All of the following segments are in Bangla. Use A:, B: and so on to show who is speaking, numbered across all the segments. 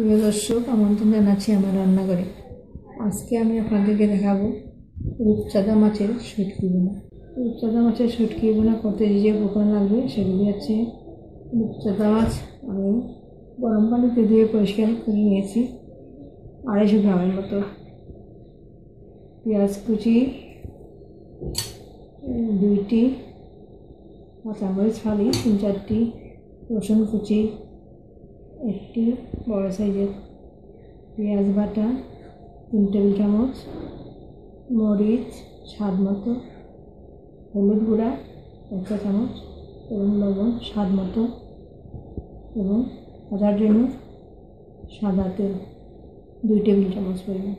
A: প্রিয়
B: দর্শক আমন্ত্রণ জানাচ্ছি আমার রান্নাঘরে আজকে আমি আপনাদেরকে দেখাবো রূপচাঁদা মাছের সুটকি বোনা রূপচাঁদা মাছের সুটকি বোনা করতে যে যে উপকরণ লাগবে সেগুলি হচ্ছে রূপচাঁদা মাছ আমি গরম পানিতে দিয়ে পরিষ্কার করে নিয়েছি আড়াইশো গ্রামের মতো পেঁয়াজ কুচি দুইটি কাঁচামরিচ ফালি তিন চারটি রসুন কুচি একটি বড় সাইজের পেঁয়াজ বাটা তিন টেবিল চামচ মরিচ স্বাদ মতো হলুদ গুঁড়া এক চা চামচ এবং লবণ স্বাদ মতো এবং ভাজার জন্য সাদা তেল দুই টেবিল চামচ পরিমাণ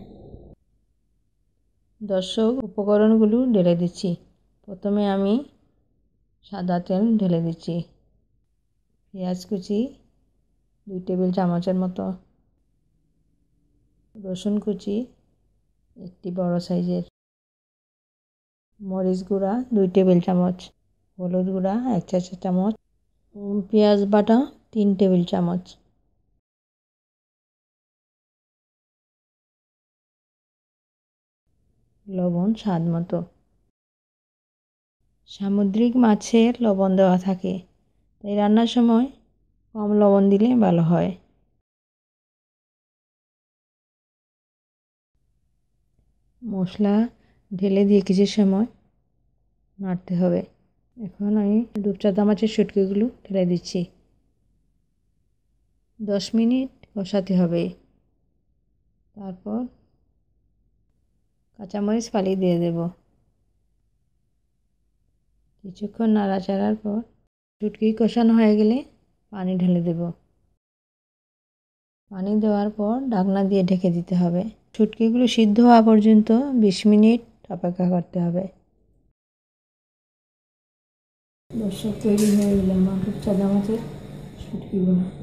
C: দর্শক উপকরণগুলো ঢেলে দিচ্ছি প্রথমে আমি সাদা তেল ঢেলে দিচ্ছি পেঁয়াজ কুচি দুই টেবিল চামচের মতো রসুন কুচি একটি বড় সাইজের মরিচ গুঁড়া দুই টেবিল চামচ হলুদ গুঁড়া এক চা চামচ পেঁয়াজ বাটা তিন টেবিল চামচ লবণ স্বাদ মতো সামুদ্রিক মাছের লবণ দেওয়া থাকে তাই রান্নার সময় কম লবণ দিলে ভালো হয় মশলা ঢেলে দিয়ে কিছু সময় নাড়তে হবে এখন আমি রূপচা চামচের শুটকিগুলো ঢেলে দিচ্ছি দশ মিনিট কষাতে হবে তারপর কাঁচামরিচ ফালি দিয়ে দেব কিছুক্ষণ নাড়াচাড়ার পর চুটকি কষানো হয়ে গেলে পানি ঢেলে দেব পানি দেওয়ার পর ঢাকনা দিয়ে ঢেকে দিতে হবে ছুটকিগুলো সিদ্ধ হওয়া পর্যন্ত বিশ মিনিট অপেক্ষা করতে হবে দর্শক তৈরি হয়ে
A: গেলাম আমার দুধ চাদা মাছের